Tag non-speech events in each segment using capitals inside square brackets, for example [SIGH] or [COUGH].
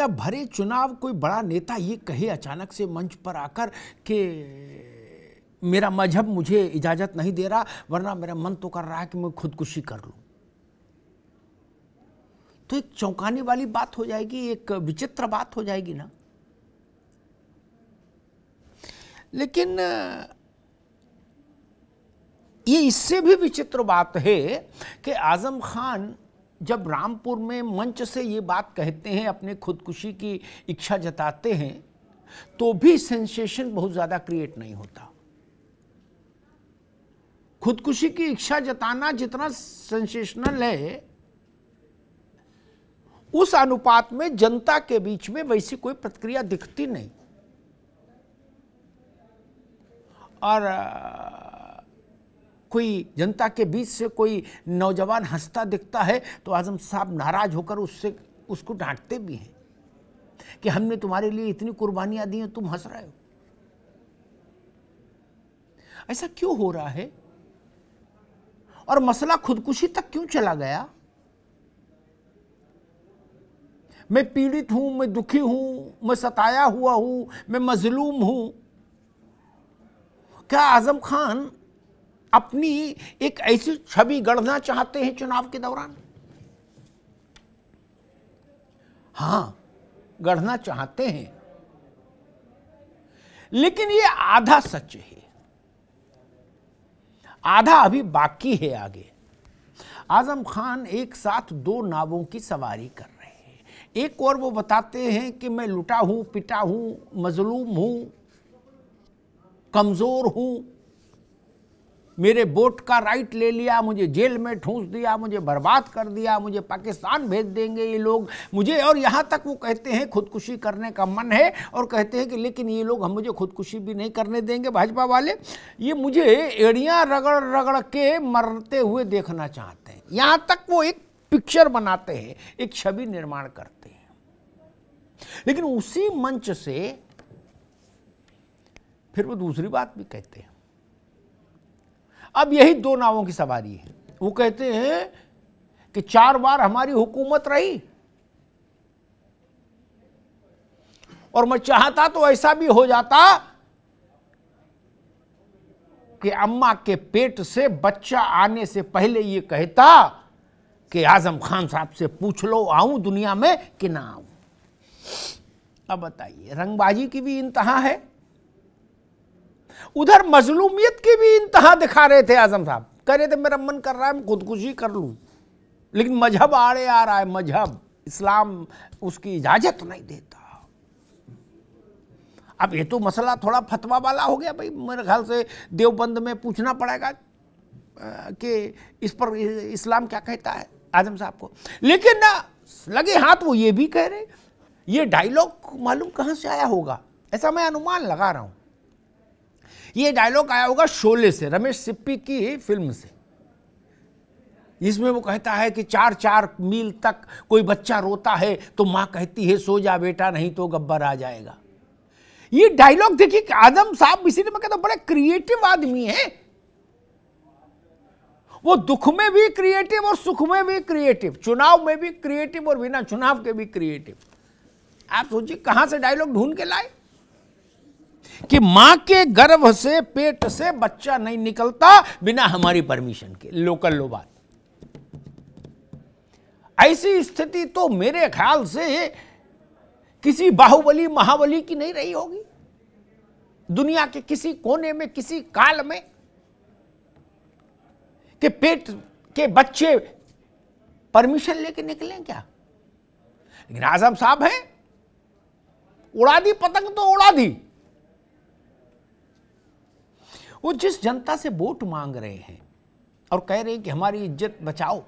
लिहाजा भरे चुनाव कोई बड़ा नेता ये कहे अचानक से मंच पर आकर के मेरा मजहब मुझे इजाज़त नहीं दे रहा वरना मेरा मन तो कर रहा है कि मैं खुदकुशी कर लूं तो एक चौंकाने वाली बात हो जाएगी एक विचित्र बात हो जाएगी ना लेकिन ये इससे भी विचित्र बात है कि आज़म खान जब रामपुर में मंच से ये बात कहते हैं अपने खुदकुशी की इच्छा जताते हैं तो भी सेंसेशन बहुत ज़्यादा क्रिएट नहीं होता खुदकुशी की इच्छा जताना जितना सेंसेशनल है उस अनुपात में जनता के बीच में वैसी कोई प्रतिक्रिया दिखती नहीं और कोई जनता के बीच से कोई नौजवान हंसता दिखता है तो आजम साहब नाराज होकर उससे उसको डांटते भी हैं कि हमने तुम्हारे लिए इतनी कुर्बानियां दी हैं तुम हंस रहे हो ऐसा क्यों हो रहा है और मसला खुदकुशी तक क्यों चला गया मैं पीड़ित हूं मैं दुखी हूं मैं सताया हुआ हूं मैं मजलूम हूं क्या आजम खान अपनी एक ऐसी छवि गढ़ना चाहते हैं चुनाव के दौरान हां गढ़ना चाहते हैं लेकिन ये आधा सच है आधा अभी बाकी है आगे आजम खान एक साथ दो नावों की सवारी कर रहे हैं एक और वो बताते हैं कि मैं लुटा हूं पिटा हूं मजलूम हूं कमजोर हूं मेरे वोट का राइट ले लिया मुझे जेल में ठूंस दिया मुझे बर्बाद कर दिया मुझे पाकिस्तान भेज देंगे ये लोग मुझे और यहाँ तक वो कहते हैं खुदकुशी करने का मन है और कहते हैं कि लेकिन ये लोग हम मुझे खुदकुशी भी नहीं करने देंगे भाजपा वाले ये मुझे एड़ियाँ रगड़ रगड़ के मरते हुए देखना चाहते हैं यहाँ तक वो एक पिक्चर बनाते हैं एक छवि निर्माण करते हैं लेकिन उसी मंच से फिर वो दूसरी बात भी कहते हैं अब यही दो नावों की सवारी है वो कहते हैं कि चार बार हमारी हुकूमत रही और मैं चाहता तो ऐसा भी हो जाता कि अम्मा के पेट से बच्चा आने से पहले ये कहता कि आजम खान साहब से पूछ लो आऊं दुनिया में कि ना आऊं अब बताइए रंगबाजी की भी इंतहा है उधर मजलूमियत की भी इंतहा दिखा रहे थे आजम साहब कह रहे थे मेरा मन कर रहा है मैं खुदकुशी कर लूँ लेकिन मजहब आड़े आ रहा है मजहब इस्लाम उसकी इजाज़त नहीं देता अब ये तो मसला थोड़ा फतवा वाला हो गया भाई मेरे ख्याल से देवबंद में पूछना पड़ेगा कि इस पर इस्लाम क्या कहता है आजम साहब को लेकिन लगे हाथ वो ये भी कह रहे ये डायलॉग मालूम कहाँ से आया होगा ऐसा मैं अनुमान लगा रहा हूँ ये डायलॉग आया होगा शोले से रमेश सिप्पी की फिल्म से इसमें वो कहता है कि चार चार मील तक कोई बच्चा रोता है तो माँ कहती है सो जा बेटा नहीं तो गब्बर आ जाएगा ये डायलॉग देखिए आजम साहब इसीलिए मैं कहता हूँ बड़े क्रिएटिव आदमी है वो दुख में भी क्रिएटिव और सुख में भी क्रिएटिव चुनाव में भी क्रिएटिव और बिना चुनाव के भी क्रिएटिव आप सोचिए कहां से डायलॉग ढूंढ के लाए कि मां के गर्भ से पेट से बच्चा नहीं निकलता बिना हमारी परमिशन के लोकल लो बात ऐसी स्थिति तो मेरे ख्याल से किसी बाहुबली महाबली की नहीं रही होगी दुनिया के किसी कोने में किसी काल में कि पेट के बच्चे परमिशन लेके निकलें क्या लेकिन आजम साहब हैं उड़ा दी पतंग तो उड़ा दी वो जिस जनता से वोट मांग रहे हैं और कह रहे हैं कि हमारी इज्जत बचाओ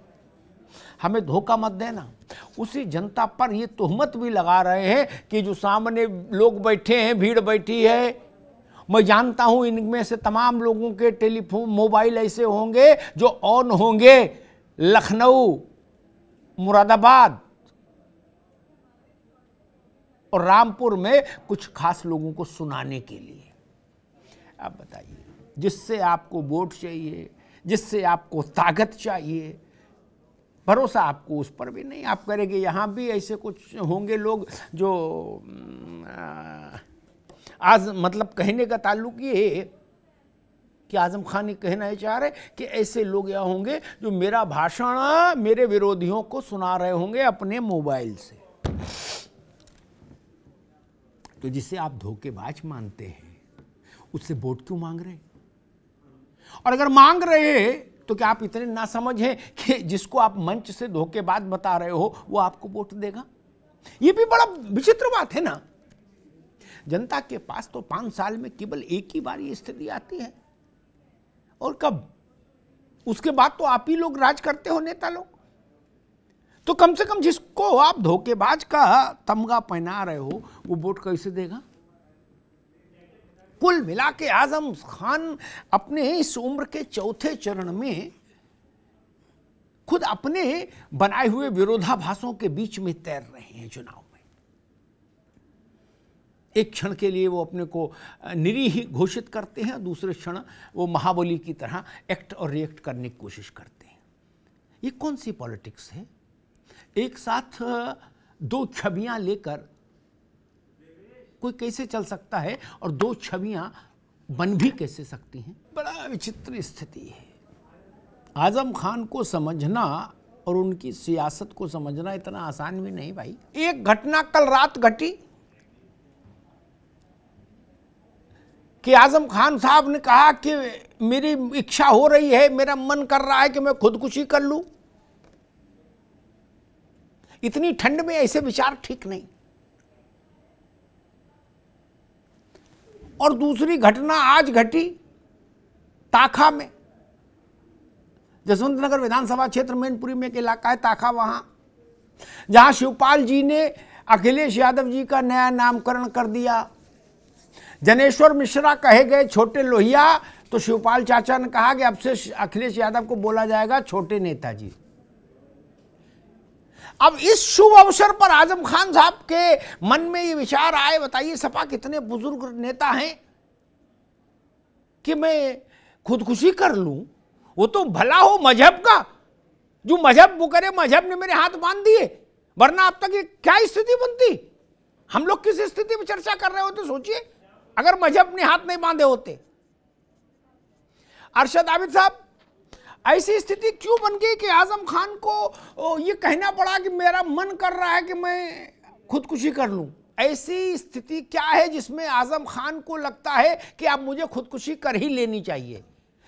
हमें धोखा मत देना उसी जनता पर ये तोहमत भी लगा रहे हैं कि जो सामने लोग बैठे हैं भीड़ बैठी है मैं जानता हूं इनमें से तमाम लोगों के टेलीफोन मोबाइल ऐसे होंगे जो ऑन होंगे लखनऊ मुरादाबाद और रामपुर में कुछ खास लोगों को सुनाने के लिए आप बताइए जिससे आपको वोट चाहिए जिससे आपको ताकत चाहिए भरोसा आपको उस पर भी नहीं आप करेंगे यहाँ भी ऐसे कुछ होंगे लोग जो आज मतलब कहने का ताल्लुक ये है कि आजम खान ये कहना चाह रहे कि ऐसे लोग यहाँ होंगे जो मेरा भाषण मेरे विरोधियों को सुना रहे होंगे अपने मोबाइल से तो जिसे आप धोखेबाज मानते हैं उससे वोट क्यों मांग रहे हैं और अगर मांग रहे तो क्या आप इतने ना समझे कि जिसको आप मंच से धोखेबाज बता रहे हो वो आपको वोट देगा ये भी बड़ा विचित्र बात है ना जनता के पास तो पांच साल में केवल एक ही बार ये स्थिति आती है और कब उसके बाद तो आप ही लोग राज करते हो नेता लोग तो कम से कम जिसको आप धोखेबाज का तमगा पहना रहे हो वो वोट कैसे देगा कुल मिला के आजम खान अपने इस उम्र के चौथे चरण में खुद अपने बनाए हुए विरोधाभासों के बीच में तैर रहे हैं चुनाव में एक क्षण के लिए वो अपने को निरीह घोषित करते हैं दूसरे क्षण वो महाबली की तरह एक्ट और रिएक्ट करने की कोशिश करते हैं ये कौन सी पॉलिटिक्स है एक साथ दो छवियां लेकर कोई कैसे चल सकता है और दो छवियां बन भी कैसे सकती हैं बड़ा विचित्र स्थिति है आजम खान को समझना और उनकी सियासत को समझना इतना आसान भी नहीं भाई एक घटना कल रात घटी कि आजम खान साहब ने कहा कि मेरी इच्छा हो रही है मेरा मन कर रहा है कि मैं खुदकुशी कर लूं इतनी ठंड में ऐसे विचार ठीक नहीं और दूसरी घटना आज घटी ताखा में जसवंत नगर विधानसभा क्षेत्र मैनपुरी में एक इलाका है ताखा वहां जहां शिवपाल जी ने अखिलेश यादव जी का नया नामकरण कर दिया जनेश्वर मिश्रा कहे गए छोटे लोहिया तो शिवपाल चाचा ने कहा कि अब से अखिलेश यादव को बोला जाएगा छोटे नेताजी अब इस शुभ अवसर पर आजम खान साहब के मन में ये विचार आए बताइए सपा कितने बुजुर्ग नेता हैं कि मैं खुदकुशी कर लूं वो तो भला हो मजहब का जो मजहब वो करे मजहब ने मेरे हाथ बांध दिए वरना अब तक ये क्या स्थिति बनती हम लोग किस स्थिति में चर्चा कर रहे होते सोचिए अगर मजहब ने हाथ नहीं बांधे होते अरशद आबिद साहब ऐसी स्थिति क्यों बन गई कि आजम खान को ये कहना पड़ा कि मेरा मन कर रहा है कि मैं खुदकुशी कर लूं ऐसी स्थिति क्या है जिसमें आजम खान को लगता है कि अब मुझे खुदकुशी कर ही लेनी चाहिए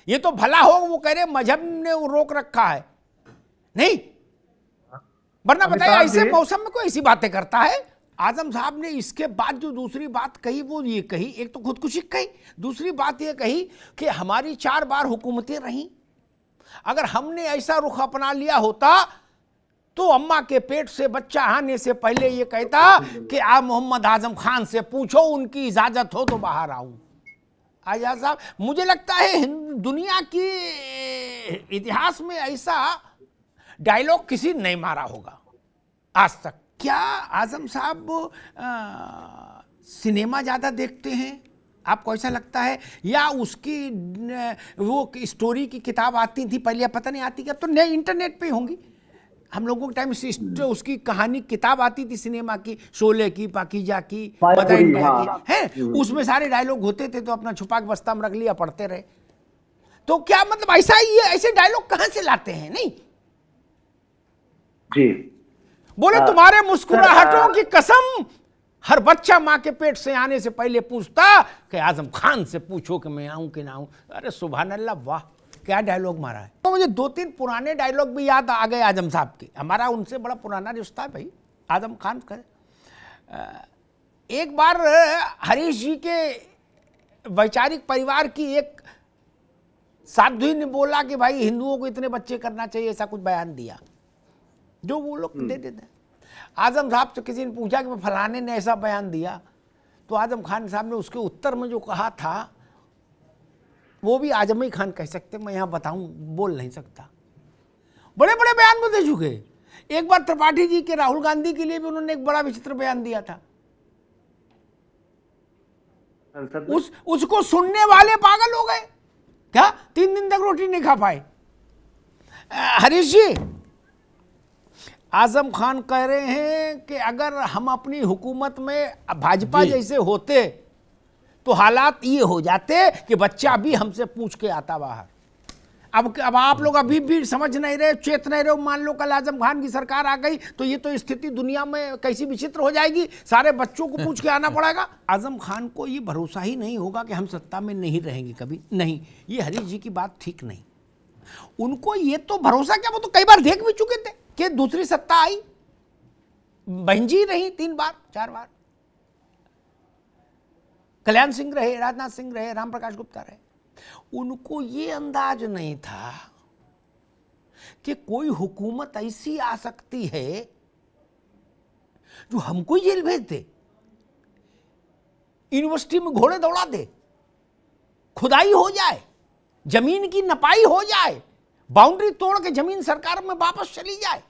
ये तो भला हो वो कह रहे मजहब ने रोक रखा है नहीं वरना बताइए ऐसे मौसम में कोई ऐसी बातें करता है आजम साहब ने इसके बाद जो दूसरी बात कही वो ये कही एक तो खुदकुशी कही दूसरी बात ये कही कि हमारी चार बार हुकूमतें रहीं अगर हमने ऐसा रुख अपना लिया होता तो अम्मा के पेट से बच्चा आने से पहले ये कहता कि आप मोहम्मद आजम खान से पूछो उनकी इजाज़त हो तो बाहर आऊं आजाद साहब मुझे लगता है दुनिया की इतिहास में ऐसा डायलॉग किसी ने नहीं मारा होगा आज तक क्या आजम साहब सिनेमा ज़्यादा देखते हैं आपको ऐसा लगता है या उसकी वो स्टोरी की किताब आती थी पहले पता नहीं आती क्या तो नए इंटरनेट पे होंगी हम लोगों के टाइम हम्म। उसकी कहानी किताब आती थी सिनेमा की शोले की पाकिजा की मदर हाँ। की है हम्म। उसमें सारे डायलॉग होते थे तो अपना छुपा के बस्ता में रख लिया पढ़ते रहे तो क्या मतलब ऐसा ही है ऐसे डायलॉग कहां से लाते हैं नहीं जी बोले हाँ। तुम्हारे मुस्कुराहटों की कसम हर बच्चा माँ के पेट से आने से पहले पूछता कि आजम खान से पूछो कि मैं आऊं कि ना आऊं अरे सुबहान अल्लाह वाह क्या डायलॉग मारा है तो मुझे दो तीन पुराने डायलॉग भी याद आ गए आजम साहब के हमारा उनसे बड़ा पुराना रिश्ता है भाई आजम खान का एक बार हरीश जी के वैचारिक परिवार की एक साध्वी ने बोला कि भाई हिंदुओं को इतने बच्चे करना चाहिए ऐसा कुछ बयान दिया जो वो लोग हम्म। दे देते हैं आजम साहब से किसी ने पूछा कि फलाने ने ऐसा बयान दिया तो आजम खान साहब ने उसके उत्तर में जो कहा था वो भी आजम ही खान कह सकते मैं यहाँ बताऊँ बोल नहीं सकता बड़े बड़े बयान वो तो दे चुके एक बार त्रिपाठी जी के राहुल गांधी के लिए भी उन्होंने एक बड़ा विचित्र बयान दिया था उस उसको सुनने वाले पागल हो गए क्या तीन दिन तक रोटी नहीं खा पाए हरीश जी आजम खान कह रहे हैं कि अगर हम अपनी हुकूमत में भाजपा जैसे होते तो हालात ये हो जाते कि बच्चा भी हमसे पूछ के आता बाहर अब अब आप लोग अभी भी समझ नहीं रहे चेत नहीं रहे मान लो कल आजम खान की सरकार आ गई तो ये तो स्थिति दुनिया में कैसी विचित्र हो जाएगी सारे बच्चों को पूछ के आना [LAUGHS] पड़ेगा आजम खान को ये भरोसा ही नहीं होगा कि हम सत्ता में नहीं रहेंगे कभी नहीं ये हरीश जी की बात ठीक नहीं उनको ये तो भरोसा क्या वो तो कई बार देख भी चुके थे कि दूसरी सत्ता आई बंजी रही तीन बार चार बार कल्याण सिंह रहे राजनाथ सिंह रहे राम प्रकाश गुप्ता रहे उनको ये अंदाज नहीं था कि कोई हुकूमत ऐसी आ सकती है जो हमको जेल भेज दे यूनिवर्सिटी में घोड़े दौड़ा दे खुदाई हो जाए जमीन की नपाई हो जाए बाउंड्री तोड़ के जमीन सरकार में वापस चली जाए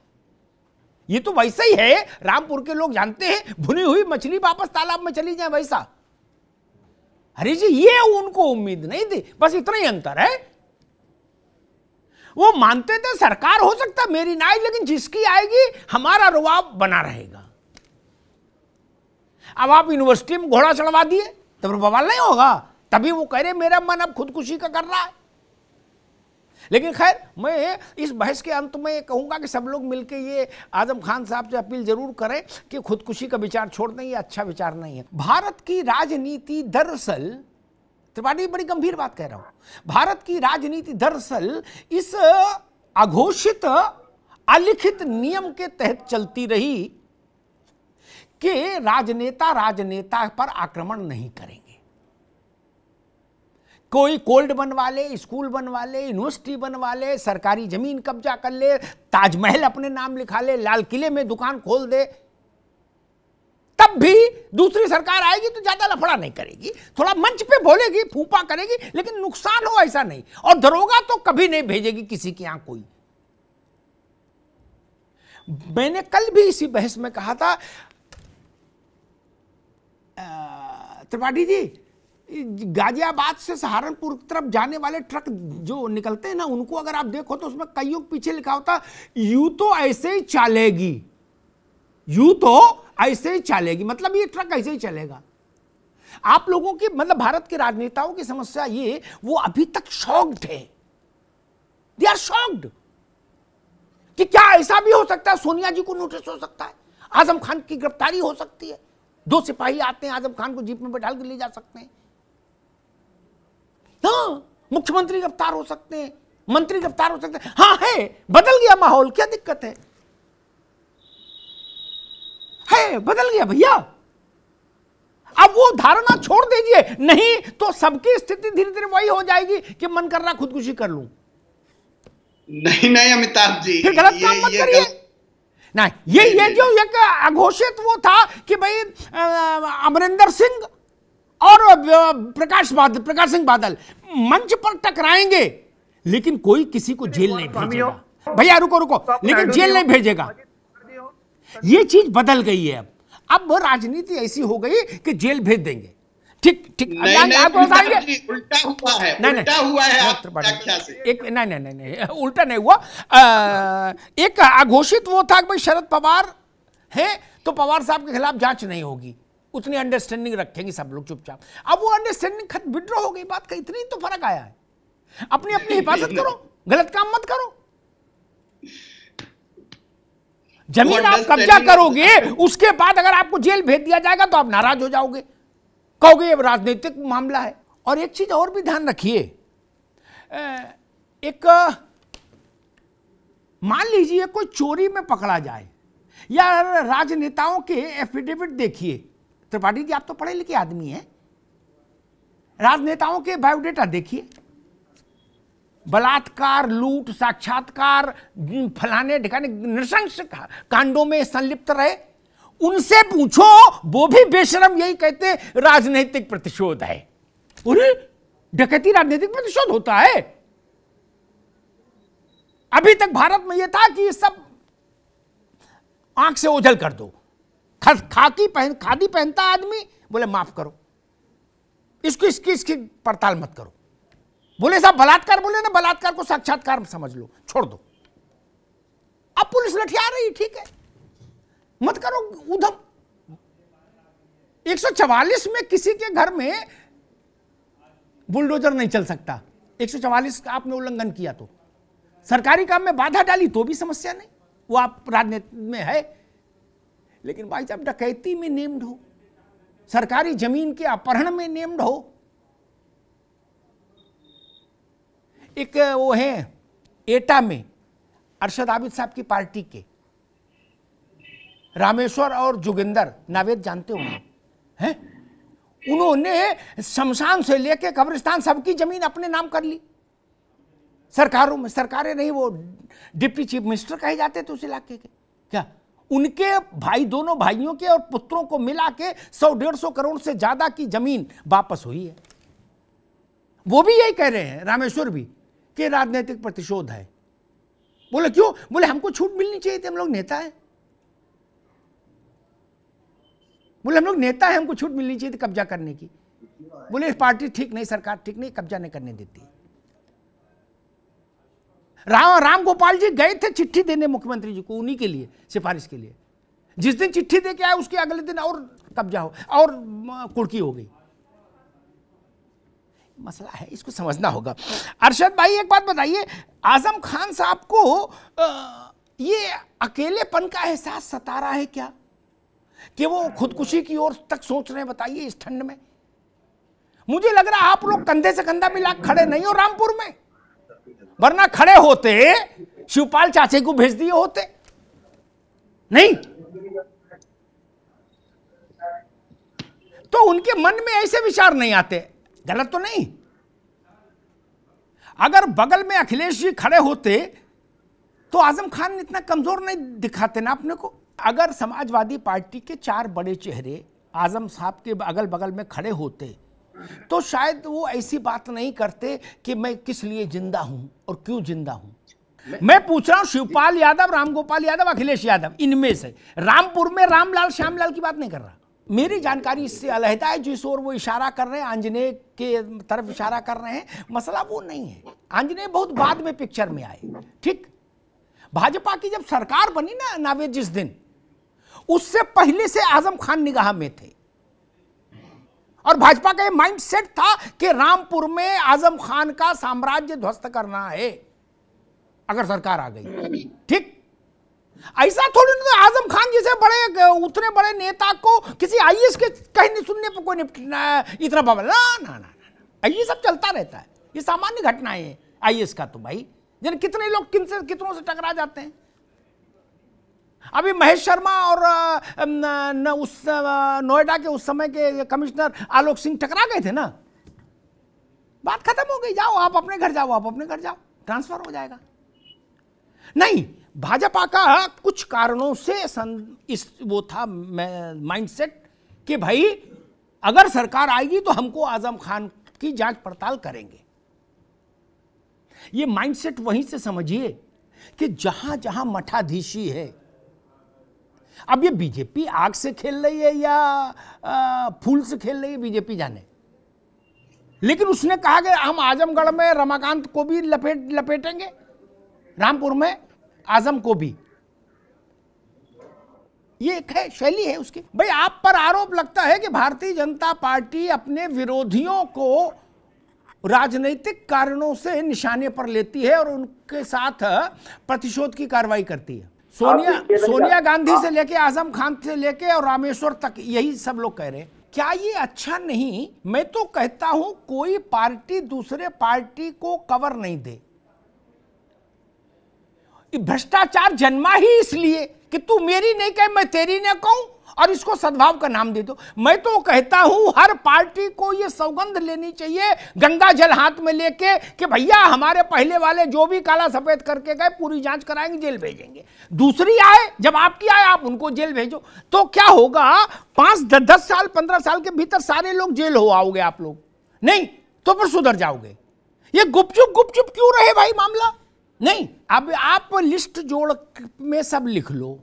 ये तो वैसा ही है रामपुर के लोग जानते हैं भुनी हुई मछली वापस तालाब में चली जाए वैसा अरे जी ये उनको उम्मीद नहीं थी बस इतना ही अंतर है वो मानते थे सरकार हो सकता मेरी ना लेकिन जिसकी आएगी हमारा रुआब बना रहेगा अब आप यूनिवर्सिटी में घोड़ा चढ़वा दिए तब रुबाल नहीं होगा तभी वो कह रहे मेरा मन अब खुदकुशी का कर रहा है लेकिन खैर मैं इस बहस के अंत में कहूंगा कि सब लोग मिलकर ये आजम खान साहब से अपील जरूर करें कि खुदकुशी का विचार छोड़ दें ये अच्छा विचार नहीं है भारत की राजनीति दरअसल त्रिपाठी बड़ी गंभीर बात कह रहा हूं भारत की राजनीति दरअसल इस अघोषित अलिखित नियम के तहत चलती रही कि राजनेता राजनेता पर आक्रमण नहीं करेंगे कोई कोल्ड बनवा ले स्कूल बनवा ले यूनिवर्सिटी बनवा ले सरकारी ज़मीन कब्जा कर ले ताजमहल अपने नाम लिखा ले लाल किले में दुकान खोल दे तब भी दूसरी सरकार आएगी तो ज़्यादा लफड़ा नहीं करेगी थोड़ा मंच पे बोलेगी फूफा करेगी लेकिन नुकसान हो ऐसा नहीं और दरोगा तो कभी नहीं भेजेगी किसी की आंख कोई मैंने कल भी इसी बहस में कहा था त्रिपाठी जी गाजियाबाद से सहारनपुर की तरफ जाने वाले ट्रक जो निकलते हैं ना उनको अगर आप देखो तो उसमें कईयों पीछे लिखा होता यू तो ऐसे ही चलेगी यू तो ऐसे ही चलेगी मतलब ये ट्रक ऐसे ही चलेगा आप लोगों की मतलब भारत के राजनेताओं की समस्या ये वो अभी तक शॉक्ड है दे आर शॉक्ड कि क्या ऐसा भी हो सकता है सोनिया जी को नोटिस हो सकता है आजम खान की गिरफ्तारी हो सकती है दो सिपाही आते हैं आजम खान को जीप में बैठा के ले जा सकते हैं हाँ मुख्यमंत्री गिरफ्तार हो सकते हैं मंत्री गिरफ्तार हो सकते हैं हाँ है बदल गया माहौल क्या दिक्कत है है बदल गया भैया अब वो धारणा छोड़ दीजिए नहीं तो सबकी स्थिति धीरे धीरे वही हो जाएगी कि मन कर रहा खुदकुशी कर लू नहीं नहीं अमिताभ जी फिर गलत काम मत करिए ना ये ये जो एक अघोषित वो था कि भाई अमरिंदर सिंह और प्रकाश बादल प्रकाश सिंह बादल मंच पर टकराएंगे लेकिन कोई किसी को जेल नहीं भेजेगा भैया रुको रुको तो लेकिन जेल नहीं भेजेगा ये चीज बदल गई है अब अब राजनीति ऐसी हो गई कि जेल भेज देंगे ठीक ठीक नहीं नहीं उल्टा हुआ है नहीं उल्टा नहीं, हुआ है आप एक नहीं नहीं नहीं नहीं उल्टा नहीं हुआ आ, एक आघोषित वो था कि भाई शरद पवार है तो पवार साहब के खिलाफ जांच नहीं होगी उतनी अंडरस्टैंडिंग रखेंगे सब लोग चुपचाप अब वो अंडरस्टैंडिंग खत विड्रॉ हो गई बात का इतनी तो फर्क आया है अपनी अपनी हिफाजत [LAUGHS] करो गलत काम मत करो जमीन आप कब्जा करोगे उसके बाद अगर आपको जेल भेज दिया जाएगा तो आप नाराज हो जाओगे कहोगे ये राजनीतिक मामला है और एक चीज और भी ध्यान रखिए एक मान लीजिए कोई चोरी में पकड़ा जाए या राजनेताओं के एफिडेविट देखिए त्रिपाठी जी आप तो पढ़े लिखे आदमी हैं राजनेताओं के बायोडेटा देखिए बलात्कार लूट साक्षात्कार फलाने ढिकाने नृशंस कांडों में संलिप्त रहे उनसे पूछो वो भी बेशरम यही कहते राजनीतिक प्रतिशोध है उन्हें डकैती राजनीतिक प्रतिशोध होता है अभी तक भारत में यह था कि सब आंख से ओझल कर दो खाकी पहन खादी पहनता आदमी बोले माफ करो इसको इसकी इसकी पड़ताल मत करो बोले साहब बलात्कार बोले ना बलात्कार को साक्षात्कार समझ लो छोड़ दो अब पुलिस लठिया रही ठीक है मत करो उधम 144 में किसी के घर में बुलडोजर नहीं चल सकता 144 का आपने उल्लंघन किया तो सरकारी काम में बाधा डाली तो भी समस्या नहीं वो आप राजनीति में है लेकिन भाई साहब डकैती में नेम्ड हो सरकारी जमीन के अपहरण में नेम्ड हो एक वो है एटा में अरशद आबिद साहब की पार्टी के रामेश्वर और जोगिंदर नावेद जानते होंगे हैं उन्होंने शमशान से लेकर कब्रिस्तान सबकी जमीन अपने नाम कर ली सरकारों में सरकारें नहीं वो डिप्टी चीफ मिनिस्टर कहे जाते थे उस इलाके के क्या उनके भाई दोनों भाइयों के और पुत्रों को मिला के सौ डेढ़ सौ करोड़ से ज्यादा की जमीन वापस हुई है वो भी यही कह रहे हैं रामेश्वर भी कि राजनीतिक प्रतिशोध है बोले क्यों बोले हमको छूट मिलनी चाहिए थी हम लोग नेता है बोले हम लोग नेता है हमको छूट मिलनी चाहिए थी कब्जा करने की बोले पार्टी ठीक नहीं सरकार ठीक नहीं कब्जा नहीं करने देती राम राम गोपाल जी गए थे चिट्ठी देने मुख्यमंत्री जी को उन्हीं के लिए सिफारिश के लिए जिस दिन चिट्ठी दे के आए उसके अगले दिन और कब्जा हो और कुड़की हो गई मसला है इसको समझना होगा अरशद भाई एक बात बताइए आजम खान साहब को ये अकेलेपन का एहसास सता रहा है क्या कि वो खुदकुशी की ओर तक सोच रहे हैं बताइए इस ठंड में मुझे लग रहा आप लोग कंधे से कंधा मिला खड़े नहीं हो रामपुर में वरना खड़े होते शिवपाल चाचे को भेज दिए होते नहीं तो उनके मन में ऐसे विचार नहीं आते गलत तो नहीं अगर बगल में अखिलेश जी खड़े होते तो आजम खान इतना कमजोर नहीं दिखाते ना अपने को अगर समाजवादी पार्टी के चार बड़े चेहरे आजम साहब के अगल बगल में खड़े होते तो शायद वो ऐसी बात नहीं करते कि मैं किस लिए जिंदा हूं और क्यों जिंदा हूं मैं, पूछ रहा हूं शिवपाल यादव रामगोपाल यादव अखिलेश यादव इनमें से रामपुर में रामलाल श्यामलाल की बात नहीं कर रहा मेरी जानकारी इससे अलहदा है जिस ओर वो इशारा कर रहे हैं आंजने के तरफ इशारा कर रहे हैं मसला वो नहीं है आंजने बहुत बाद में पिक्चर में आए ठीक भाजपा की जब सरकार बनी ना नावे जिस दिन उससे पहले से आजम खान निगाह में थे और भाजपा का ये माइंडसेट था कि रामपुर में आजम खान का साम्राज्य ध्वस्त करना है अगर सरकार आ गई ठीक ऐसा थोड़ी ना आजम खान जैसे बड़े उतने बड़े नेता को किसी आईएस के कहने सुनने पर कोई निपटना इतना बाबा ना ना ना ना ये सब चलता रहता है ये सामान्य घटनाएं है आईएएस का तो भाई जन कितने लोग किन से कितनों से टकरा जाते हैं अभी महेश शर्मा और न, उस नोएडा के उस समय के कमिश्नर आलोक सिंह टकरा गए थे ना बात खत्म हो गई जाओ आप अपने घर जाओ आप अपने घर जाओ ट्रांसफर हो जाएगा नहीं भाजपा का कुछ कारणों से इस वो था माइंडसेट कि भाई अगर सरकार आएगी तो हमको आजम खान की जांच पड़ताल करेंगे ये माइंडसेट वहीं से समझिए कि जहां जहां मठाधीशी है अब ये बीजेपी आग से खेल रही है या आ, फूल से खेल रही है बीजेपी जाने लेकिन उसने कहा कि हम आजमगढ़ में रमाकांत को भी लपेट लपेटेंगे रामपुर में आजम को भी ये एक है शैली है उसकी भाई आप पर आरोप लगता है कि भारतीय जनता पार्टी अपने विरोधियों को राजनीतिक कारणों से निशाने पर लेती है और उनके साथ प्रतिशोध की कार्रवाई करती है सोनिया सोनिया गांधी से लेके आजम खान से लेके और रामेश्वर तक यही सब लोग कह रहे हैं क्या ये अच्छा नहीं मैं तो कहता हूं कोई पार्टी दूसरे पार्टी को कवर नहीं दे भ्रष्टाचार जन्मा ही इसलिए कि तू मेरी नहीं कहे मैं तेरी नहीं कहूं और इसको सद्भाव का नाम दे दो मैं तो कहता हूं हर पार्टी को यह सौगंध लेनी चाहिए गंगा जल हाथ में लेके कि भैया हमारे पहले वाले जो भी काला सफेद करके गए पूरी जांच कराएंगे जेल भेजेंगे दूसरी आए जब आपकी आए आप उनको जेल भेजो तो क्या होगा पांच दस दस साल पंद्रह साल के भीतर सारे लोग जेल हो आओगे आप लोग नहीं तो फिर सुधर जाओगे ये गुपचुप गुपचुप क्यों रहे भाई मामला नहीं अब आप लिस्ट जोड़ में सब लिख लो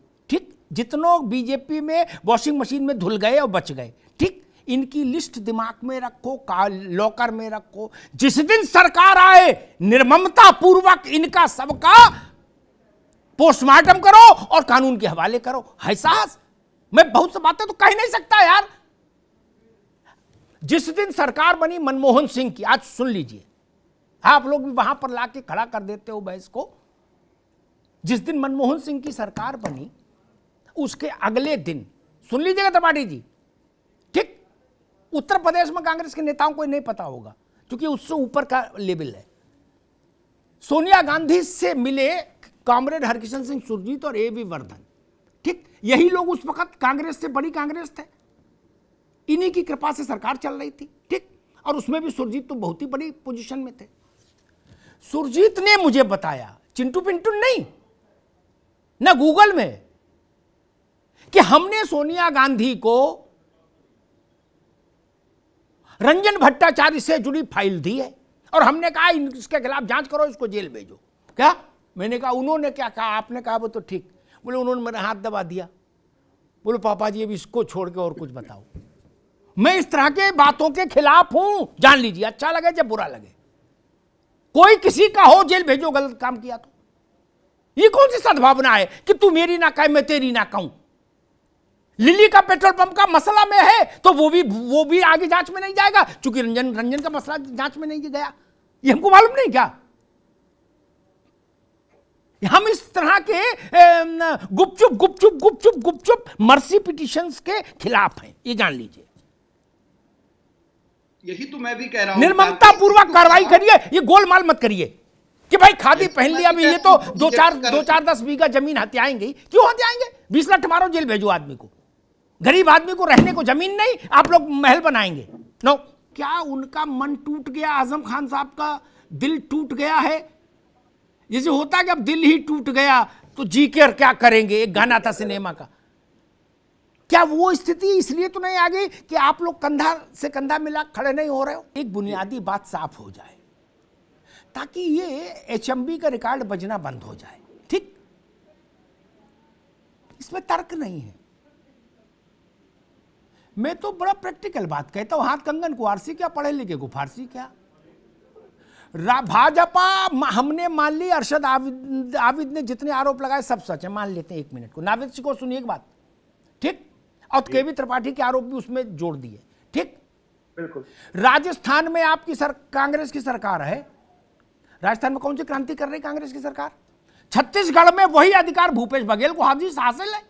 जितनों बीजेपी में वॉशिंग मशीन में धुल गए और बच गए ठीक इनकी लिस्ट दिमाग में रखो का लॉकर में रखो जिस दिन सरकार आए निर्ममता पूर्वक इनका सबका पोस्टमार्टम करो और कानून के हवाले करो है साहस मैं बहुत सी बातें तो कह नहीं सकता यार जिस दिन सरकार बनी मनमोहन सिंह की आज सुन लीजिए हाँ आप लोग भी वहां पर लाके खड़ा कर देते हो बहस को जिस दिन मनमोहन सिंह की सरकार बनी उसके अगले दिन सुन लीजिएगा त्रिपाठी जी ठीक उत्तर प्रदेश में कांग्रेस के नेताओं को नहीं पता होगा क्योंकि उससे ऊपर का लेवल है सोनिया गांधी से मिले कॉमरेड हरकिशन सिंह सुरजीत और ए वी वर्धन ठीक यही लोग उस वक्त कांग्रेस से बड़ी कांग्रेस थे इन्हीं की कृपा से सरकार चल रही थी ठीक और उसमें भी सुरजीत तो बहुत ही बड़ी पोजीशन में थे सुरजीत ने मुझे बताया चिंटू पिंटू नहीं ना गूगल में कि हमने सोनिया गांधी को रंजन भट्टाचार्य से जुड़ी फाइल दी है और हमने कहा इसके खिलाफ जांच करो इसको जेल भेजो क्या मैंने कहा उन्होंने क्या कहा आपने कहा वो तो ठीक बोले उन्होंने मेरा हाथ दबा दिया बोलो पापा जी अब इसको छोड़ के और कुछ बताओ मैं इस तरह के बातों के खिलाफ हूं जान लीजिए अच्छा लगे जब बुरा लगे कोई किसी का हो जेल भेजो गलत काम किया तो ये कौन सी सद्भावना है कि तू मेरी ना कहे मैं तेरी ना कहूं लिली का पेट्रोल पंप का मसला में है तो वो भी वो भी आगे जांच में नहीं जाएगा चूंकि रंजन रंजन का मसला जांच में नहीं गया ये हमको मालूम नहीं क्या हम इस तरह के गुपचुप गुपचुप गुपचुप गुपचुप मर्सी पिटिशन के खिलाफ हैं ये जान लीजिए यही तो मैं भी कह रहा हूं निर्ममता पूर्वक कार्रवाई करिए ये गोलमाल मत करिए कि भाई खादी पहन लिया भी ये तो दो चार दो चार दस बीघा जमीन हत्याएंगे क्यों हत्याएंगे बीस लाख मारो जेल भेजो आदमी को गरीब आदमी को रहने को जमीन नहीं आप लोग महल बनाएंगे नो क्या उनका मन टूट गया आजम खान साहब का दिल टूट गया है जैसे होता है कि अब दिल ही टूट गया तो जी केयर क्या करेंगे एक गाना था सिनेमा का क्या वो स्थिति इसलिए तो नहीं आ गई कि आप लोग कंधा से कंधा मिला खड़े नहीं हो रहे हो एक बुनियादी बात साफ हो जाए ताकि ये एच का रिकॉर्ड बजना बंद हो जाए ठीक इसमें तर्क नहीं है मैं तो बड़ा प्रैक्टिकल बात कहता हूं हाथ कंगन को आरसी क्या पढ़े लिखे को फारसी क्या भाजपा हमने मान ली अरशद आविद आविद ने जितने आरोप लगाए सब सच है मान लेते हैं एक मिनट को नाविद को सुनिए एक बात ठीक और के त्रिपाठी के आरोप भी उसमें जोड़ दिए ठीक बिल्कुल राजस्थान में आपकी सर कांग्रेस की सरकार है राजस्थान में कौन सी क्रांति कर रही कांग्रेस की सरकार छत्तीसगढ़ में वही अधिकार भूपेश बघेल को हाजिर हासिल है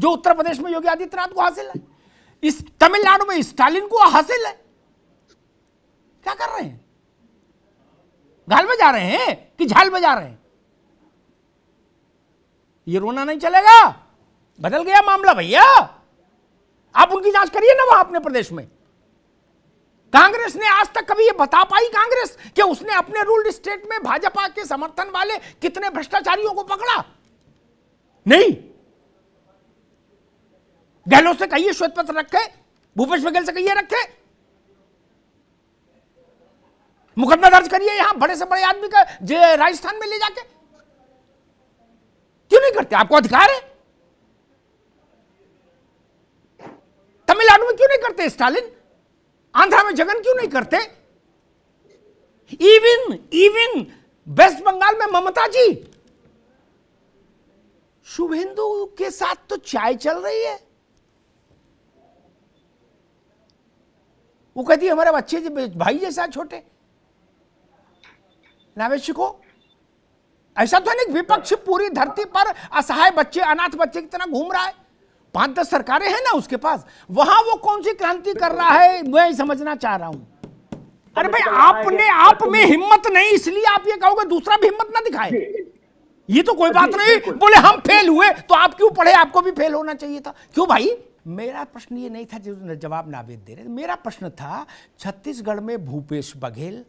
जो उत्तर प्रदेश में योगी आदित्यनाथ को हासिल है इस तमिलनाडु में स्टालिन को हासिल है क्या कर रहे हैं गाल बजा रहे हैं कि झाल बजा रहे हैं ये रोना नहीं चलेगा बदल गया मामला भैया आप उनकी जांच करिए ना वहां अपने प्रदेश में कांग्रेस ने आज तक कभी यह बता पाई कांग्रेस कि उसने अपने रूल्ड स्टेट में भाजपा के समर्थन वाले कितने भ्रष्टाचारियों को पकड़ा नहीं गहलोत से कहिए श्वेत पत्र रखे भूपेश बघेल से कहिए रखे मुकदमा दर्ज करिए यहां बड़े से बड़े आदमी का राजस्थान में ले जाके क्यों नहीं करते आपको अधिकार है तमिलनाडु में क्यों नहीं करते स्टालिन आंध्रा में जगन क्यों नहीं करते इवन इवन वेस्ट बंगाल में ममता जी शुभेंदु के साथ तो चाय चल रही है वो कहती हमारे बच्चे भाई जैसा छोटे नावेशिको ऐसा तो नहीं विपक्ष पूरी धरती पर असहाय बच्चे अनाथ बच्चे की तरह घूम रहा है पांच दस सरकारें हैं ना उसके पास वहां वो कौन सी क्रांति कर रहा है मैं समझना चाह रहा हूं अरे भाई आपने आप में हिम्मत नहीं इसलिए आप ये कहोगे दूसरा भी हिम्मत ना दिखाए ये तो कोई बात नहीं बोले हम फेल हुए तो आप क्यों पढ़े आपको भी फेल होना चाहिए था क्यों भाई मेरा प्रश्न ये नहीं था जो जवाब नावेद दे रहे मेरा प्रश्न था छत्तीसगढ़ में भूपेश बघेल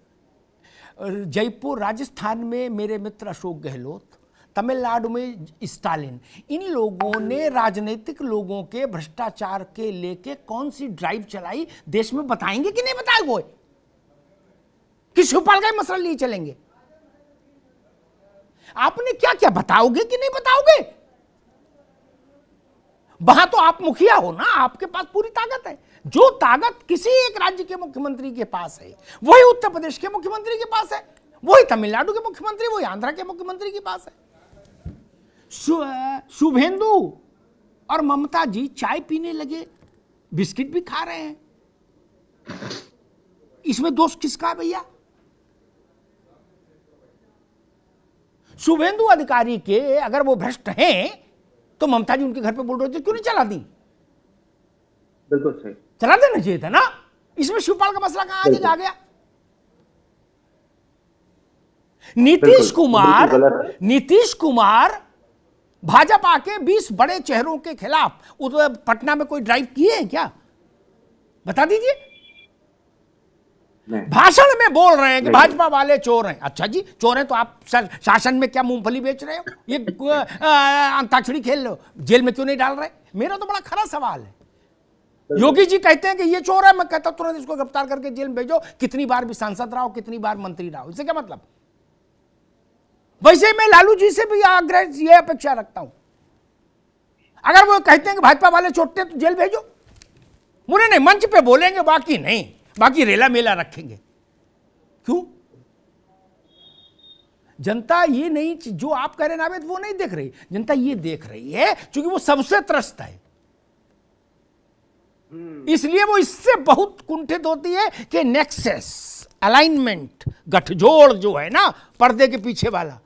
जयपुर राजस्थान में मेरे मित्र अशोक गहलोत तमिलनाडु में स्टालिन इन लोगों ने राजनीतिक लोगों के भ्रष्टाचार के लेके कौन सी ड्राइव चलाई देश में बताएंगे कि नहीं बताएंगे कि शिवपाल का मसला लिए चलेंगे आपने क्या क्या बताओगे कि नहीं बताओगे वहां तो आप मुखिया हो ना आपके पास पूरी ताकत है जो ताकत किसी एक राज्य के मुख्यमंत्री के पास है वही उत्तर प्रदेश के मुख्यमंत्री के पास है वही तमिलनाडु के मुख्यमंत्री वही आंध्रा के मुख्यमंत्री के पास है शुभेंदु और ममता जी चाय पीने लगे बिस्किट भी खा रहे हैं इसमें दोष किसका भैया शुभेंदु अधिकारी के अगर वो भ्रष्ट हैं तो ममता जी उनके घर पे बोल रहे थे क्यों नहीं चला दी बिल्कुल सही चला देना चाहिए था ना इसमें शिवपाल का मसला कहा आ गया नीतीश कुमार नीतीश कुमार भाजपा के 20 बड़े चेहरों के खिलाफ पटना में कोई ड्राइव किए हैं क्या बता दीजिए भाषण में बोल रहे हैं कि भाजपा वाले चोर हैं अच्छा जी चोर हैं तो आप सर शासन में क्या मूंगफली बेच रहे हो ये अंताक्षरी खेल लो जेल में क्यों नहीं डाल रहे मेरा तो बड़ा खरा सवाल है योगी जी कहते हैं कि ये चोर है मैं कहता तुरंत इसको गिरफ्तार करके जेल में भेजो कितनी बार भी सांसद रहा हो कितनी बार मंत्री रहा हो इससे क्या मतलब वैसे मैं लालू जी से भी आग्रह ये अपेक्षा रखता हूं अगर वो कहते हैं कि भाजपा वाले हैं तो जेल भेजो मुझे नहीं मंच पे बोलेंगे बाकी नहीं बाकी रेला मेला रखेंगे क्यों जनता ये नहीं जो आप कह रहे नावेद वो नहीं देख रही जनता ये देख रही है क्योंकि वो सबसे त्रस्त है हम्म। इसलिए वो इससे बहुत कुंठित होती है कि नेक्सेस अलाइनमेंट गठजोड़ जो है ना पर्दे के पीछे वाला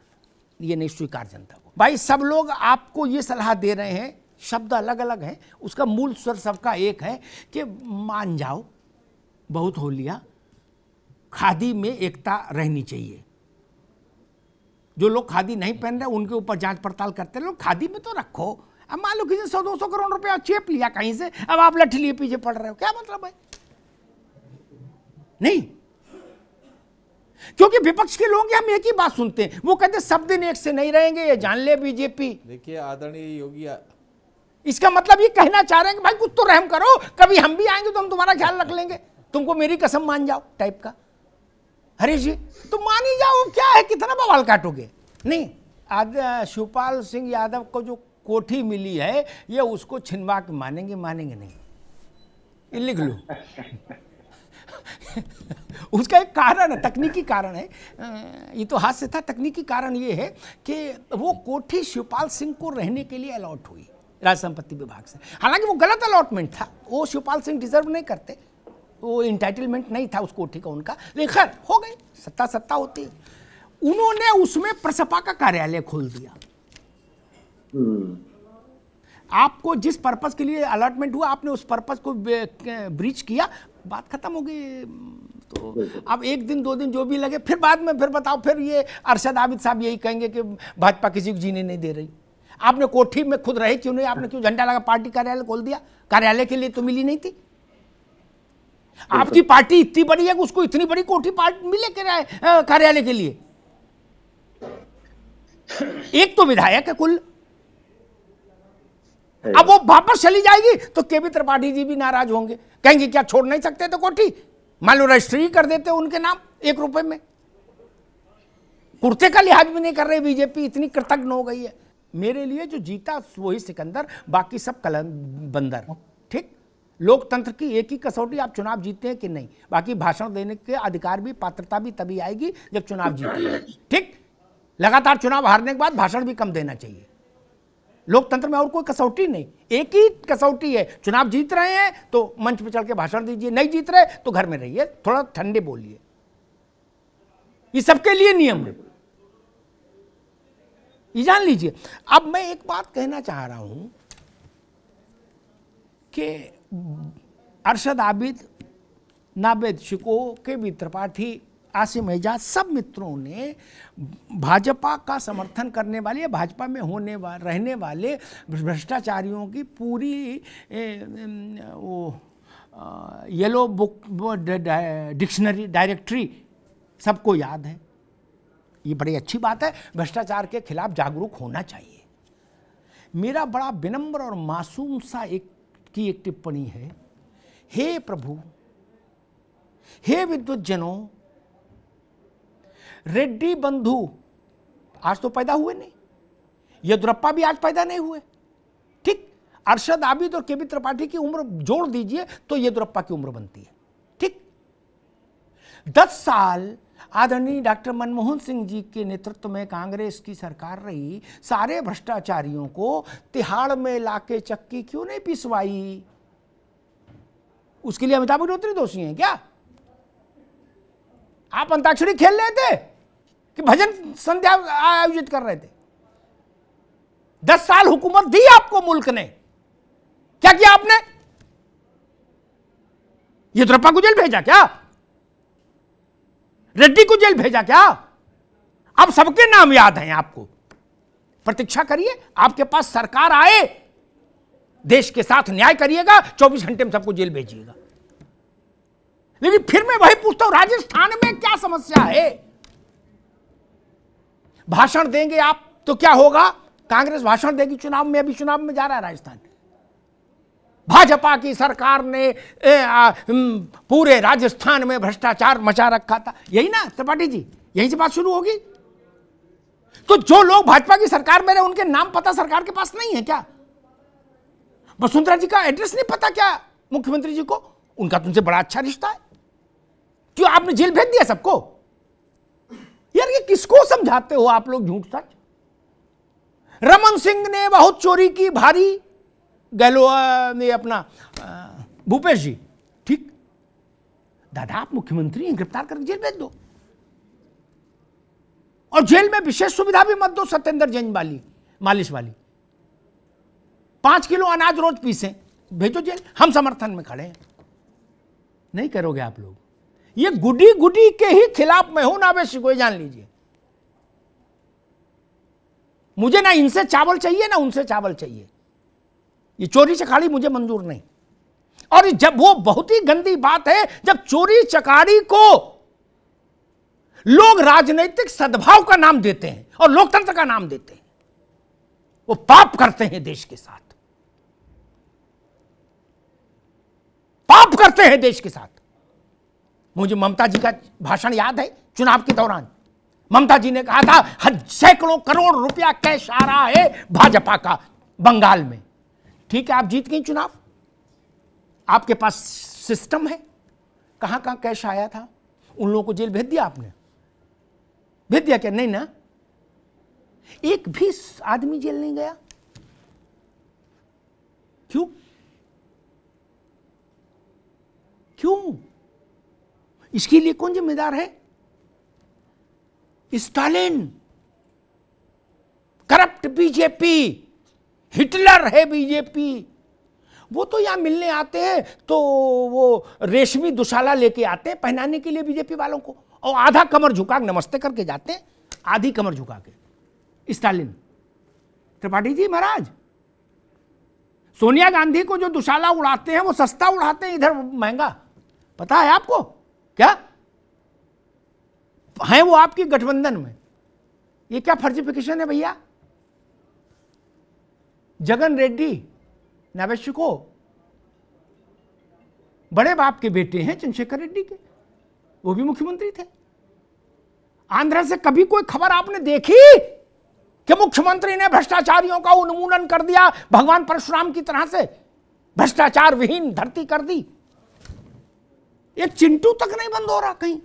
ये नहीं स्वीकार जनता को भाई सब लोग आपको ये सलाह दे रहे हैं शब्द अलग अलग हैं उसका मूल स्वर सबका एक है कि मान जाओ बहुत हो लिया खादी में एकता रहनी चाहिए जो लोग खादी नहीं पहन रहे उनके ऊपर जांच पड़ताल करते लोग खादी में तो रखो अब मान लो किसी सौ दो सौ करोड़ रुपया चेप लिया कहीं से अब आप लठ लिए पीछे पड़ रहे हो क्या मतलब है नहीं क्योंकि विपक्ष के लोग हम एक ही बात सुनते हैं वो कहते सब दिन एक से नहीं रहेंगे ये जान ले बीजेपी देखिए आदरणीय योगी इसका मतलब ये कहना चाह रहे हैं कि भाई कुछ तो रहम करो कभी हम भी आएंगे तो हम तुम्हारा ख्याल रख लेंगे तुमको मेरी कसम मान जाओ टाइप का हरीश जी तो मान ही जाओ क्या है कितना बवाल काटोगे नहीं आज शिवपाल सिंह यादव को जो कोठी मिली है ये उसको छिनवा के मानेंगे मानेंगे नहीं लिख लो [LAUGHS] उसका एक कारण है तकनीकी कारण है ये तो हाथ से था तकनीकी कारण ये है कि वो कोठी शिवपाल सिंह को रहने के लिए अलॉट हुई राजसंपत्ति संपत्ति विभाग से हालांकि वो गलत अलॉटमेंट था वो शिवपाल सिंह डिजर्व नहीं करते वो इंटाइटलमेंट नहीं था कोठी का उनका लेकिन खैर हो गई सत्ता सत्ता होती उन्होंने उसमें प्रसपा का कार्यालय खोल दिया हम्म। आपको जिस पर्पज के लिए अलॉटमेंट हुआ आपने उस पर्पज को ब्रीच किया बात खत्म हो गई तो अब एक दिन दो दिन जो भी लगे फिर बाद में फिर बताओ फिर ये अरशद आबिद साहब यही कहेंगे कि भाजपा किसी को जीने नहीं दे रही आपने कोठी में खुद रहे क्यों नहीं आपने क्यों झंडा लगा पार्टी कार्यालय खोल दिया कार्यालय के लिए तो मिली नहीं थी आपकी पार्टी इतनी बड़ी है कि उसको इतनी बड़ी कोठी पार्टी मिले कार्यालय के लिए एक तो विधायक है कुल अब वो वापस चली जाएगी तो के त्रिपाठी जी भी नाराज होंगे कहेंगे क्या छोड़ नहीं सकते तो कोठी मान लो रजिस्ट्री कर देते उनके नाम एक रुपए में कुर्ते का लिहाज भी नहीं कर रही बीजेपी इतनी कृतज्ञ हो गई है मेरे लिए जो जीता वही सिकंदर बाकी सब कलम बंदर ठीक लोकतंत्र की एक ही कसौटी आप चुनाव जीते हैं कि नहीं बाकी भाषण देने के अधिकार भी पात्रता भी तभी आएगी जब चुनाव जीते ठीक लगातार चुनाव हारने के बाद भाषण भी कम देना चाहिए लोकतंत्र में और कोई कसौटी नहीं एक ही कसौटी है चुनाव जीत रहे हैं तो मंच पर चढ़ के भाषण दीजिए नहीं जीत रहे तो घर में रहिए थोड़ा ठंडे बोलिए ये सबके लिए नियम है ये जान लीजिए अब मैं एक बात कहना चाह रहा हूं कि अरशद आबिद नाबेद शिको के भी त्रिपाठी आसिम एजाज सब मित्रों ने भाजपा का समर्थन करने वाले या भाजपा में होने वा, रहने वाले भ्रष्टाचारियों की पूरी ए, वो आ, येलो बुक डिक्शनरी डायरेक्टरी सबको याद है ये बड़ी अच्छी बात है भ्रष्टाचार के खिलाफ जागरूक होना चाहिए मेरा बड़ा विनम्र और मासूम सा एक की एक टिप्पणी है हे प्रभु हे विद्वजनों रेड्डी बंधु आज तो पैदा हुए नहीं येदुरप्पा भी आज पैदा नहीं हुए ठीक अरशद आबिद और केबी त्रिपाठी की उम्र जोड़ दीजिए तो येदुरप्पा की उम्र बनती है ठीक दस साल आदरणीय डॉक्टर मनमोहन सिंह जी के नेतृत्व में कांग्रेस की सरकार रही सारे भ्रष्टाचारियों को तिहाड़ में लाके चक्की क्यों नहीं पिसवाई उसके लिए अमिताभ अग्नोत्री दोषी हैं क्या आप अंताक्षरी खेल रहे थे कि भजन संध्या आयोजित कर रहे थे दस साल हुकूमत दी आपको मुल्क ने क्या किया आपने ये तो रप्पा को जेल भेजा क्या रेड्डी को जेल भेजा क्या अब सबके नाम याद हैं आपको प्रतीक्षा करिए आपके पास सरकार आए देश के साथ न्याय करिएगा 24 घंटे में सबको जेल भेजिएगा लेकिन फिर मैं वही पूछता हूं राजस्थान में क्या समस्या है भाषण देंगे आप तो क्या होगा कांग्रेस भाषण देगी चुनाव में अभी चुनाव में जा रहा है राजस्थान भाजपा की सरकार ने ए, आ, पूरे राजस्थान में भ्रष्टाचार मचा रखा था यही ना त्रिपाठी जी यही से बात शुरू होगी तो जो लोग भाजपा की सरकार में रहे उनके नाम पता सरकार के पास नहीं है क्या वसुंधरा जी का एड्रेस नहीं पता क्या मुख्यमंत्री जी को उनका तुमसे बड़ा अच्छा रिश्ता है क्यों आपने जेल भेज दिया सबको यार ये किसको समझाते हो आप लोग झूठ सच रमन सिंह ने बहुत चोरी की भारी गहलो ने अपना भूपेश जी ठीक दादा आप मुख्यमंत्री हैं गिरफ्तार करके जेल भेज दो और जेल में विशेष सुविधा भी मत दो सत्येंद्र जैन वाली मालिश वाली पांच किलो अनाज रोज पीसे भेजो जेल हम समर्थन में खड़े हैं नहीं करोगे आप लोग ये गुडी गुडी के ही खिलाफ मैं हूं नावेश कोई जान लीजिए मुझे ना इनसे चावल चाहिए ना उनसे चावल चाहिए ये चोरी चकारी मुझे मंजूर नहीं और जब वो बहुत ही गंदी बात है जब चोरी चकारी को लोग राजनीतिक सद्भाव का नाम देते हैं और लोकतंत्र का नाम देते हैं वो पाप करते हैं देश के साथ पाप करते हैं देश के साथ मुझे ममता जी का भाषण याद है चुनाव के दौरान ममता जी ने कहा था सैकड़ों करोड़ रुपया कैश आ रहा है भाजपा का बंगाल में ठीक है आप जीत गई चुनाव आपके पास सिस्टम है कहां कहां कैश आया था उन लोगों को जेल भेज दिया आपने भेज दिया क्या नहीं ना एक भी आदमी जेल नहीं गया क्यों क्यों इसके लिए कौन जिम्मेदार है स्टालिन करप्ट बीजेपी हिटलर है बीजेपी वो तो यहाँ मिलने आते हैं तो वो रेशमी दुशाला लेके आते हैं पहनाने के लिए बीजेपी वालों को और आधा कमर झुका के नमस्ते करके जाते हैं आधी कमर झुका के स्टालिन त्रिपाठी जी महाराज सोनिया गांधी को जो दुशाला उड़ाते हैं वो सस्ता उड़ाते हैं इधर महंगा पता है आपको क्या है वो आपके गठबंधन में ये क्या फर्जिफिकेशन है भैया जगन रेड्डी नवेशिको बड़े बाप के बेटे हैं चंद्रशेखर रेड्डी के वो भी मुख्यमंत्री थे आंध्र से कभी कोई खबर आपने देखी कि मुख्यमंत्री ने भ्रष्टाचारियों का उन्मूलन कर दिया भगवान परशुराम की तरह से भ्रष्टाचार विहीन धरती कर दी एक चिंटू तक नहीं बंद हो रहा कहीं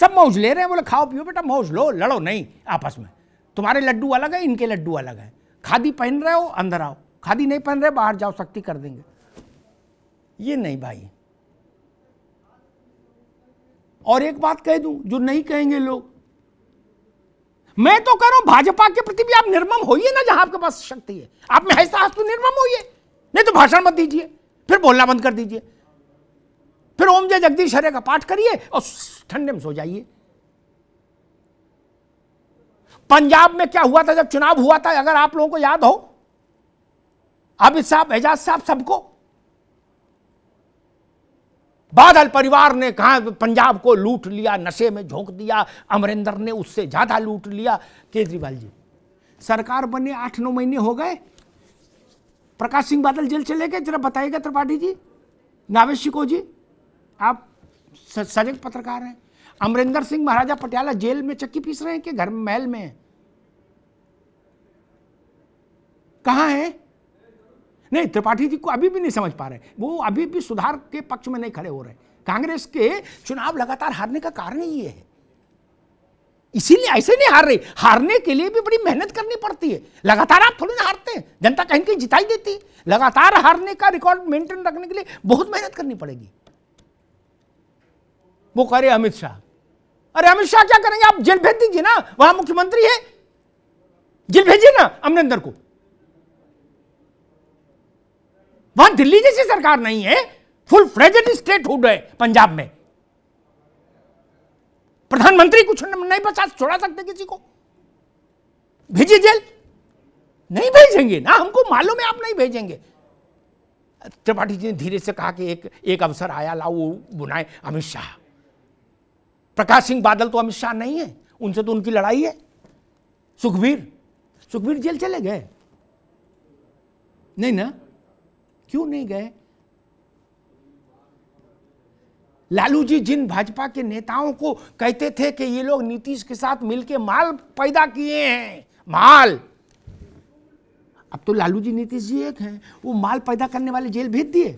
सब मौज ले रहे हैं बोले खाओ पियो बेटा मौज लो लड़ो नहीं आपस में तुम्हारे लड्डू अलग है इनके लड्डू अलग है खादी पहन रहे हो अंदर आओ खादी नहीं पहन रहे बाहर जाओ सख्ती कर देंगे ये नहीं भाई और एक बात कह दूं जो नहीं कहेंगे लोग मैं तो कह रहा हूं भाजपा के प्रति भी आप निर्मम होइए ना जहां आपके पास शक्ति है आप में ऐसा साहस तो निर्मम होइए नहीं तो भाषण मत दीजिए फिर बोलना बंद कर दीजिए फिर ओम जय जगदीश हरे का पाठ करिए और ठंडे में सो जाइए पंजाब में क्या हुआ था जब चुनाव हुआ था अगर आप लोगों को याद हो अमित साहब एजाज साहब सबको बादल परिवार ने कहा पंजाब को लूट लिया नशे में झोंक दिया अमरिंदर ने उससे ज्यादा लूट लिया केजरीवाल जी सरकार बने आठ नौ महीने हो गए प्रकाश सिंह बादल जेल चले गए जरा बताइएगा त्रिपाठी जी नावेशिको जी आप सजग पत्रकार हैं अमरिंदर सिंह महाराजा पटियाला जेल में चक्की पीस रहे हैं कि घर महल में है कहाँ है नहीं त्रिपाठी जी को अभी भी नहीं समझ पा रहे वो अभी भी सुधार के पक्ष में नहीं खड़े हो रहे कांग्रेस के चुनाव लगातार हारने का कारण ये है इसीलिए ऐसे नहीं हार रही हारने के लिए भी बड़ी मेहनत करनी पड़ती है लगातार आप थोड़ी ना हारते हैं जनता कहीं कहीं जिताई देती है लगातार हारने का रिकॉर्ड मेंटेन रखने के लिए बहुत मेहनत करनी पड़ेगी वो कह रहे अमित शाह अरे अमित शाह क्या करेंगे आप जेल भेज दीजिए ना वहां मुख्यमंत्री है जेल भेजिए ना अमरिंदर को वहां दिल्ली जैसी सरकार नहीं है फुल फ्लेजेड स्टेट हुड है पंजाब में प्रधानमंत्री कुछ नहीं बचा छोड़ा सकते किसी को भेजिए जेल नहीं भेजेंगे ना हमको मालूम है आप नहीं भेजेंगे त्रिपाठी जी ने धीरे से कहा कि एक एक अवसर आया लाओ वो बुनाए अमित शाह प्रकाश सिंह बादल तो अमित शाह नहीं है उनसे तो उनकी लड़ाई है सुखबीर सुखबीर जेल चले गए नहीं ना क्यों नहीं गए लालू जी जिन भाजपा के नेताओं को कहते थे कि ये लोग नीतीश के साथ मिलकर माल पैदा किए हैं माल अब तो लालू जी नीतीश जी एक हैं वो माल पैदा करने वाले जेल भेज दिए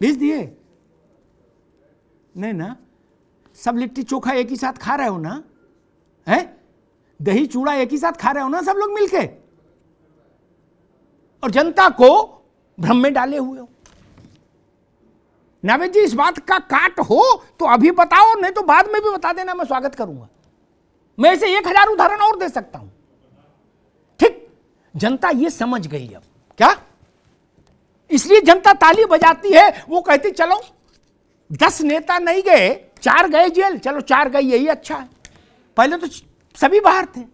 भेज दिए नहीं ना सब लिट्टी चोखा एक ही साथ खा रहे हो ना है दही चूड़ा एक ही साथ खा रहे हो ना सब लोग मिलके और जनता को भ्रम में डाले हुए हो नावेद जी इस बात का काट हो तो अभी बताओ नहीं तो बाद में भी बता देना मैं स्वागत करूंगा मैं इसे एक हजार उदाहरण और दे सकता हूं ठीक जनता ये समझ गई अब क्या इसलिए जनता ताली बजाती है वो कहती चलो दस नेता नहीं गए चार गए जेल चलो चार गए यही अच्छा है पहले तो सभी बाहर थे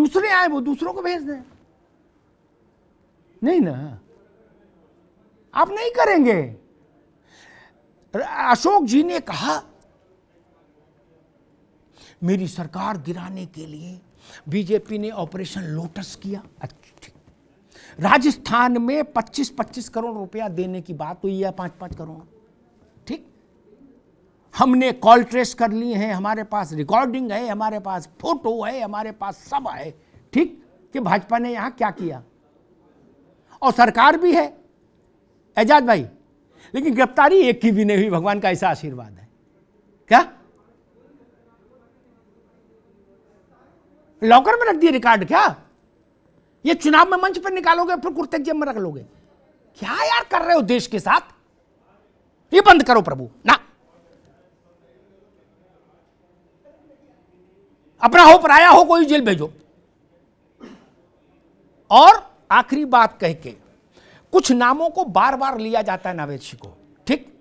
दूसरे आए वो दूसरों को भेज दें नहीं ना आप नहीं करेंगे अशोक जी ने कहा मेरी सरकार गिराने के लिए बीजेपी ने ऑपरेशन लोटस किया अच्छा। राजस्थान में 25-25 करोड़ रुपया देने की बात हुई है पांच पांच करोड़ ठीक हमने कॉल ट्रेस कर लिए हैं हमारे पास रिकॉर्डिंग है हमारे पास फोटो है हमारे पास सब है ठीक कि भाजपा ने यहां क्या किया और सरकार भी है एजाज भाई लेकिन गिरफ्तारी एक की भी नहीं हुई भगवान का ऐसा आशीर्वाद है क्या लॉकर में रख दिए रिकॉर्ड क्या ये चुनाव में मंच पर निकालोगे फिर कुर्ते जेब में रख लोगे क्या यार कर रहे हो देश के साथ ये बंद करो प्रभु ना अपना हो पराया हो कोई जेल भेजो और आखिरी बात कह के कुछ नामों को बार बार लिया जाता है नवेशी को ठीक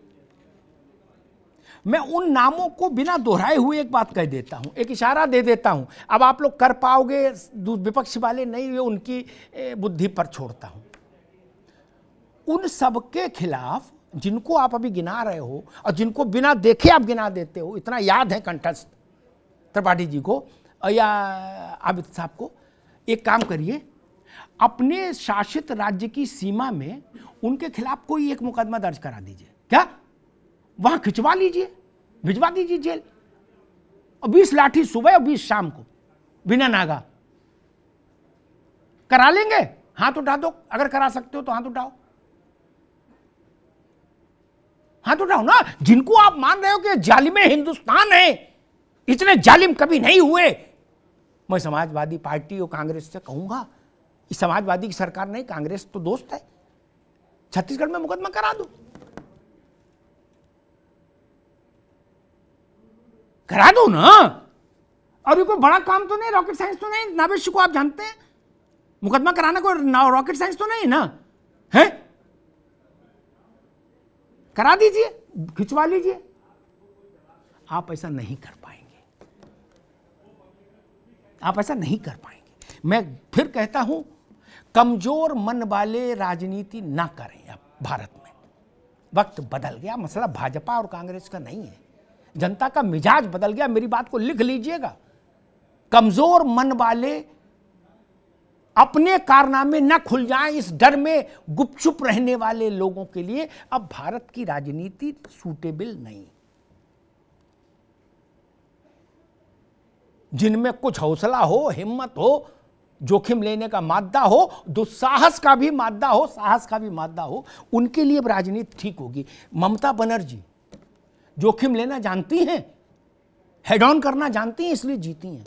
मैं उन नामों को बिना दोहराए हुए एक बात कह देता हूं एक इशारा दे देता हूं अब आप लोग कर पाओगे विपक्ष वाले नहीं हुए उनकी बुद्धि पर छोड़ता हूं उन सबके खिलाफ जिनको आप अभी गिना रहे हो और जिनको बिना देखे आप गिना देते हो इतना याद है कंठस्थ त्रिपाठी जी को या अमित साहब को एक काम करिए अपने शासित राज्य की सीमा में उनके खिलाफ कोई एक मुकदमा दर्ज करा दीजिए क्या वहां खिंचवा लीजिए भिजवा दीजिए जेल और बीस लाठी सुबह और बीस शाम को बिना नागा करा लेंगे हाथ उठा दो अगर करा सकते हो तो हाथ उठाओ हाथ उठाओ ना जिनको आप मान रहे हो कि जालिम हिंदुस्तान है इतने जालिम कभी नहीं हुए मैं समाजवादी पार्टी और कांग्रेस से कहूंगा समाजवादी की सरकार नहीं कांग्रेस तो दोस्त है छत्तीसगढ़ में मुकदमा करा दो करा दो ना और ये कोई बड़ा काम तो नहीं रॉकेट साइंस तो नहीं नावेश को आप जानते हैं मुकदमा कराना कोई रॉकेट साइंस तो नहीं ना है करा दीजिए खिंचवा लीजिए आप ऐसा नहीं कर पाएंगे आप ऐसा नहीं कर पाएंगे मैं फिर कहता हूं कमजोर मन वाले राजनीति ना करें अब भारत में वक्त बदल गया मसला भाजपा और कांग्रेस का नहीं है जनता का मिजाज बदल गया मेरी बात को लिख लीजिएगा कमजोर मन वाले अपने कारनामे न खुल जाएं इस डर में गुपचुप रहने वाले लोगों के लिए अब भारत की राजनीति सूटेबल नहीं जिनमें कुछ हौसला हो हिम्मत हो जोखिम लेने का मादा हो दुस्साहस का भी मादा हो साहस का भी मादा हो उनके लिए राजनीति ठीक होगी ममता बनर्जी जोखिम लेना जानती हैं हेड ऑन करना जानती हैं इसलिए जीती हैं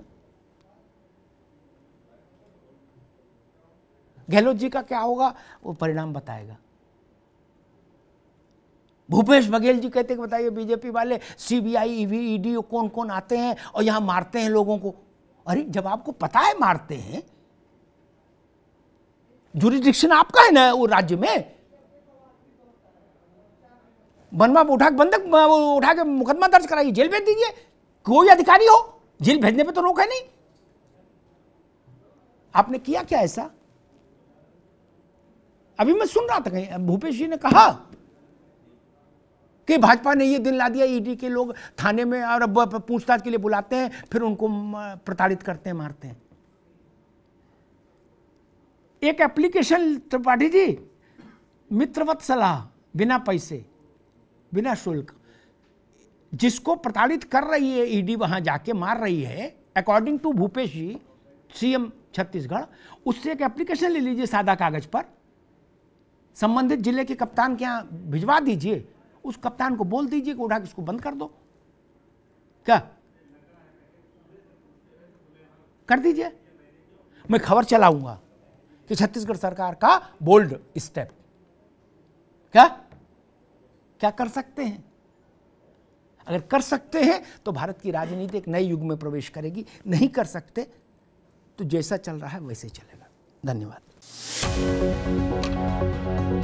गहलोत जी का क्या होगा वो परिणाम बताएगा भूपेश बघेल जी कहते बताइए बीजेपी वाले CBI EV e e ED कौन कौन आते हैं और यहां मारते हैं लोगों को अरे जब आपको पता है मारते हैं जुरिडिक्शन आपका है ना वो राज्य में बनवा उठा बंधक उठा के मुकदमा दर्ज कराइए जेल भेज दीजिए कोई अधिकारी हो जेल भेजने पे तो रोक है नहीं आपने किया क्या ऐसा अभी मैं सुन रहा था कहीं भूपेश जी ने कहा कि भाजपा ने ये दिन ला दिया ईडी के लोग थाने में और पूछताछ के लिए बुलाते हैं फिर उनको प्रताड़ित करते हैं मारते हैं एक एप्लीकेशन त्रिपाठी तो जी मित्रवत सलाह बिना पैसे बिना शुल्क जिसको प्रताड़ित कर रही है ईडी e वहां जाके मार रही है according to Bhupesh ji CM Chhattisgarh उससे एक एप्लीकेशन ले लीजिए सादा कागज पर संबंधित जिले के कप्तान के यहां भिजवा दीजिए उस कप्तान को बोल दीजिए कि उठा के इसको बंद कर दो क्या कर दीजिए मैं खबर चलाऊंगा कि छत्तीसगढ़ सरकार का बोल्ड स्टेप क्या क्या कर सकते हैं अगर कर सकते हैं तो भारत की राजनीति एक नए युग में प्रवेश करेगी नहीं कर सकते तो जैसा चल रहा है वैसे चलेगा धन्यवाद